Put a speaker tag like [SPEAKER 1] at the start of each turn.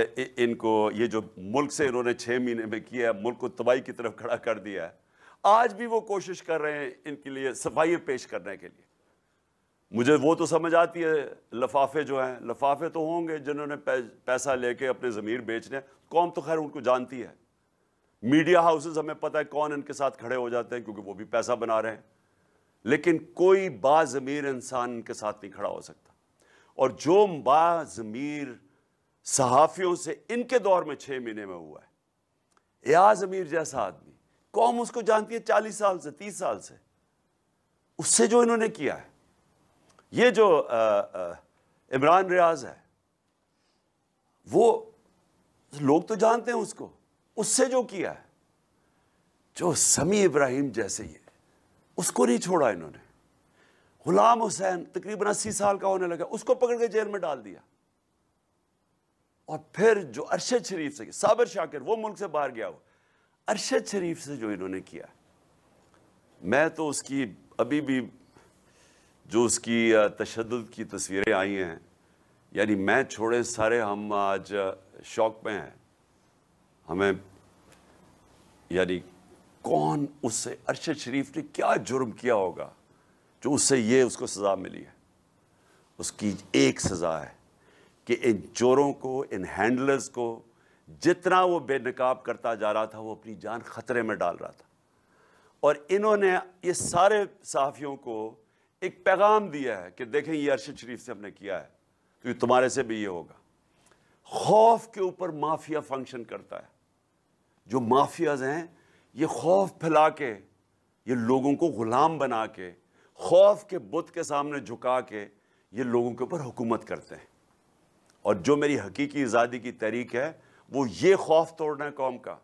[SPEAKER 1] इनको ये जो मुल्क से इन्होंने छः महीने में किया है मुल्क को तबाही की तरफ खड़ा कर दिया है आज भी वो कोशिश कर रहे हैं इनके लिए सफाई पेश करने के लिए मुझे वो तो समझ आती है लफाफे जो हैं लफाफे तो होंगे जिन्होंने पैसा लेके अपने ज़मीर बेचने कौम तो खैर उनको जानती है मीडिया हाउसेज हमें पता है कौन इनके साथ खड़े हो जाते हैं क्योंकि वो भी पैसा बना रहे हैं लेकिन कोई बाज़मीर इंसान इनके साथ नहीं खड़ा हो सकता और जो बाज़मीर सहाफ़ियों से इनके दौर में छह महीने में हुआ है एयाज अमीर जैसा आदमी कौम उसको जानती है चालीस साल से तीस साल से उससे जो इन्होंने किया है ये जो इमरान रियाज है वो लोग तो जानते हैं उसको उससे जो किया है जो समी इब्राहिम जैसे ही है उसको नहीं छोड़ा इन्होंने गुलाम हुसैन तकरीबन अस्सी साल का होने लगा उसको पकड़ के जेल में डाल दिया और फिर जो अरशद शरीफ से साबर शाकिर वो मुल्क से बाहर गया हो अरशद शरीफ से जो इन्होंने किया मैं तो उसकी अभी भी जो उसकी तशद की तस्वीरें आई हैं यानी मैं छोड़े सारे हम आज शौक में हैं हमें यानी कौन उससे अरशद शरीफ ने क्या जुर्म किया होगा जो उससे ये उसको सज़ा मिली है उसकी एक सज़ा है कि इन चोरों को इन हैंडलर्स को जितना वो बेनकाब करता जा रहा था वो अपनी जान ख़तरे में डाल रहा था और इन्होंने ये सारे सहाफ़ियों को एक पैगाम दिया है कि देखें ये अरशद शरीफ से हमने किया है तो तुम्हारे से भी ये होगा खौफ के ऊपर माफिया फंक्शन करता है जो माफियाज हैं ये खौफ फैला के ये लोगों को ग़ुलाम बना के खौफ के बुत के सामने झुका के ये लोगों के ऊपर हुकूमत करते हैं और जो मेरी हकीकी आज़ादी की तहरीक है वो ये खौफ तोड़ना है कौम का